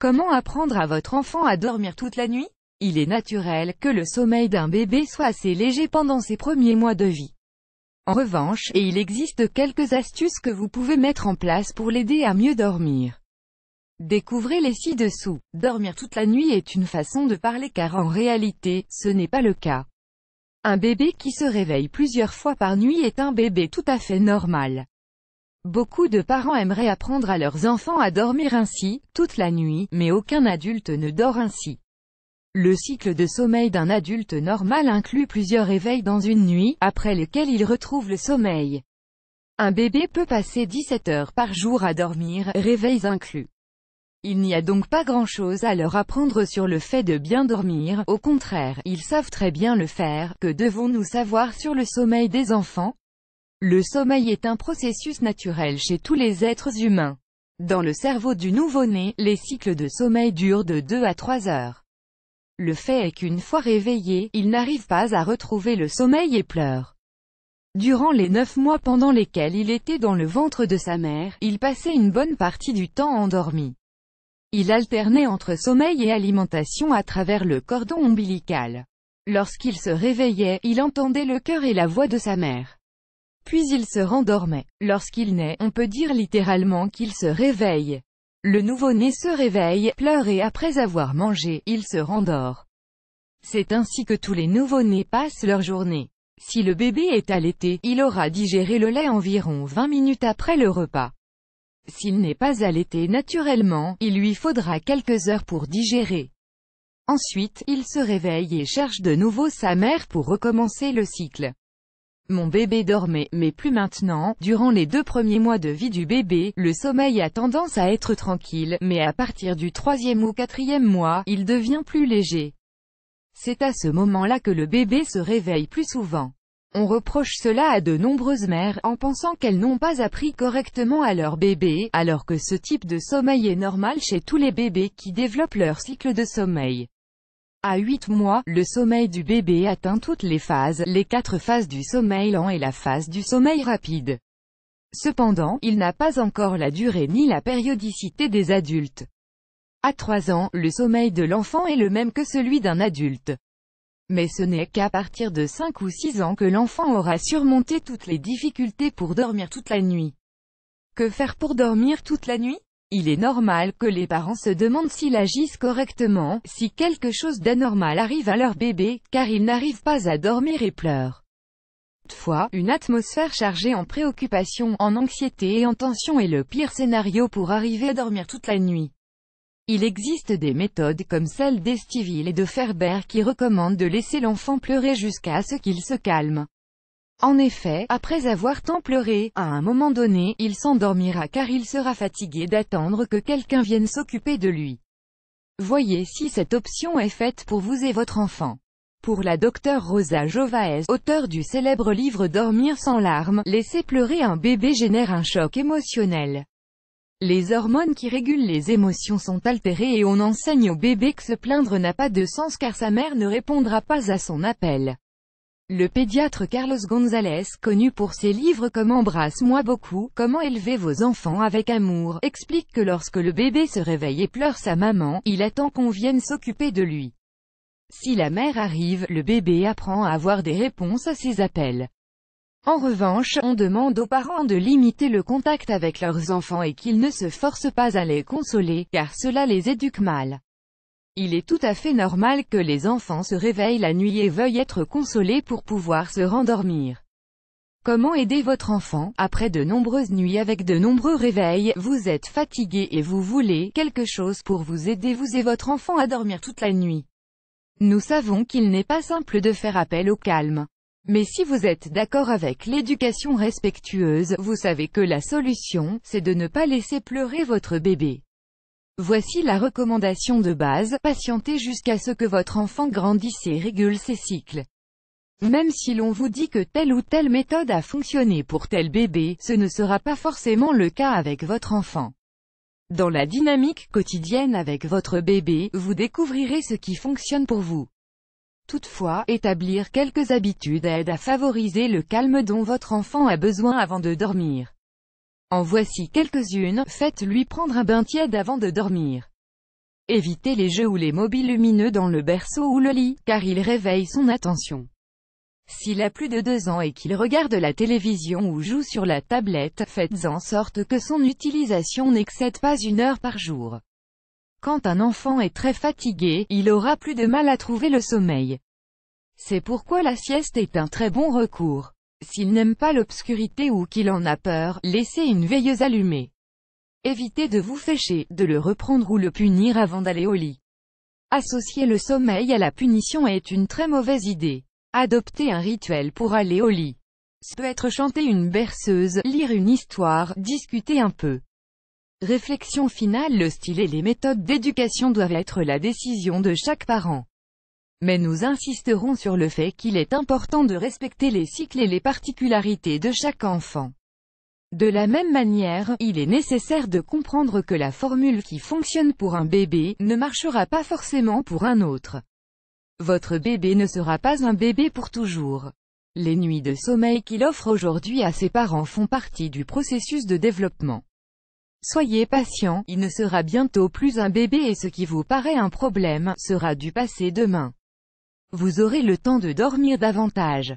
Comment apprendre à votre enfant à dormir toute la nuit Il est naturel que le sommeil d'un bébé soit assez léger pendant ses premiers mois de vie. En revanche, et il existe quelques astuces que vous pouvez mettre en place pour l'aider à mieux dormir. Découvrez-les ci-dessous. Dormir toute la nuit est une façon de parler car en réalité, ce n'est pas le cas. Un bébé qui se réveille plusieurs fois par nuit est un bébé tout à fait normal. Beaucoup de parents aimeraient apprendre à leurs enfants à dormir ainsi, toute la nuit, mais aucun adulte ne dort ainsi. Le cycle de sommeil d'un adulte normal inclut plusieurs réveils dans une nuit, après lesquels il retrouve le sommeil. Un bébé peut passer 17 heures par jour à dormir, réveils inclus. Il n'y a donc pas grand-chose à leur apprendre sur le fait de bien dormir, au contraire, ils savent très bien le faire, que devons-nous savoir sur le sommeil des enfants le sommeil est un processus naturel chez tous les êtres humains. Dans le cerveau du nouveau-né, les cycles de sommeil durent de 2 à 3 heures. Le fait est qu'une fois réveillé, il n'arrive pas à retrouver le sommeil et pleure. Durant les 9 mois pendant lesquels il était dans le ventre de sa mère, il passait une bonne partie du temps endormi. Il alternait entre sommeil et alimentation à travers le cordon ombilical. Lorsqu'il se réveillait, il entendait le cœur et la voix de sa mère. Puis il se rendormait. Lorsqu'il naît, on peut dire littéralement qu'il se réveille. Le nouveau-né se réveille, pleure et après avoir mangé, il se rendort. C'est ainsi que tous les nouveau-nés passent leur journée. Si le bébé est allaité, il aura digéré le lait environ 20 minutes après le repas. S'il n'est pas allaité naturellement, il lui faudra quelques heures pour digérer. Ensuite, il se réveille et cherche de nouveau sa mère pour recommencer le cycle. Mon bébé dormait, mais plus maintenant, durant les deux premiers mois de vie du bébé, le sommeil a tendance à être tranquille, mais à partir du troisième ou quatrième mois, il devient plus léger. C'est à ce moment-là que le bébé se réveille plus souvent. On reproche cela à de nombreuses mères, en pensant qu'elles n'ont pas appris correctement à leur bébé, alors que ce type de sommeil est normal chez tous les bébés qui développent leur cycle de sommeil. À 8 mois, le sommeil du bébé atteint toutes les phases, les quatre phases du sommeil lent et la phase du sommeil rapide. Cependant, il n'a pas encore la durée ni la périodicité des adultes. À 3 ans, le sommeil de l'enfant est le même que celui d'un adulte. Mais ce n'est qu'à partir de 5 ou 6 ans que l'enfant aura surmonté toutes les difficultés pour dormir toute la nuit. Que faire pour dormir toute la nuit il est normal que les parents se demandent s'ils agissent correctement, si quelque chose d'anormal arrive à leur bébé, car ils n'arrivent pas à dormir et pleurent. Toutefois, une atmosphère chargée en préoccupation, en anxiété et en tension est le pire scénario pour arriver à dormir toute la nuit. Il existe des méthodes comme celle d'Estiville et de Ferber qui recommandent de laisser l'enfant pleurer jusqu'à ce qu'il se calme. En effet, après avoir tant pleuré, à un moment donné, il s'endormira car il sera fatigué d'attendre que quelqu'un vienne s'occuper de lui. Voyez si cette option est faite pour vous et votre enfant. Pour la docteure Rosa Jovaez, auteur du célèbre livre Dormir sans larmes, laisser pleurer un bébé génère un choc émotionnel. Les hormones qui régulent les émotions sont altérées et on enseigne au bébé que se plaindre n'a pas de sens car sa mère ne répondra pas à son appel. Le pédiatre Carlos González, connu pour ses livres comme Embrasse-moi beaucoup, Comment élever vos enfants avec amour, explique que lorsque le bébé se réveille et pleure sa maman, il attend qu'on vienne s'occuper de lui. Si la mère arrive, le bébé apprend à avoir des réponses à ses appels. En revanche, on demande aux parents de limiter le contact avec leurs enfants et qu'ils ne se forcent pas à les consoler, car cela les éduque mal. Il est tout à fait normal que les enfants se réveillent la nuit et veuillent être consolés pour pouvoir se rendormir. Comment aider votre enfant Après de nombreuses nuits avec de nombreux réveils, vous êtes fatigué et vous voulez quelque chose pour vous aider vous et votre enfant à dormir toute la nuit. Nous savons qu'il n'est pas simple de faire appel au calme. Mais si vous êtes d'accord avec l'éducation respectueuse, vous savez que la solution, c'est de ne pas laisser pleurer votre bébé. Voici la recommandation de base, patientez jusqu'à ce que votre enfant grandisse et régule ses cycles. Même si l'on vous dit que telle ou telle méthode a fonctionné pour tel bébé, ce ne sera pas forcément le cas avec votre enfant. Dans la dynamique quotidienne avec votre bébé, vous découvrirez ce qui fonctionne pour vous. Toutefois, établir quelques habitudes aide à favoriser le calme dont votre enfant a besoin avant de dormir. En voici quelques-unes, faites-lui prendre un bain tiède avant de dormir. Évitez les jeux ou les mobiles lumineux dans le berceau ou le lit, car ils réveillent son attention. S'il a plus de deux ans et qu'il regarde la télévision ou joue sur la tablette, faites en sorte que son utilisation n'excède pas une heure par jour. Quand un enfant est très fatigué, il aura plus de mal à trouver le sommeil. C'est pourquoi la sieste est un très bon recours. S'il n'aime pas l'obscurité ou qu'il en a peur, laissez une veilleuse allumée. Évitez de vous fêcher, de le reprendre ou le punir avant d'aller au lit. Associer le sommeil à la punition est une très mauvaise idée. Adoptez un rituel pour aller au lit. Ce peut être chanter une berceuse, lire une histoire, discuter un peu. Réflexion finale Le style et les méthodes d'éducation doivent être la décision de chaque parent. Mais nous insisterons sur le fait qu'il est important de respecter les cycles et les particularités de chaque enfant. De la même manière, il est nécessaire de comprendre que la formule qui fonctionne pour un bébé, ne marchera pas forcément pour un autre. Votre bébé ne sera pas un bébé pour toujours. Les nuits de sommeil qu'il offre aujourd'hui à ses parents font partie du processus de développement. Soyez patient, il ne sera bientôt plus un bébé et ce qui vous paraît un problème, sera du passé demain. Vous aurez le temps de dormir davantage.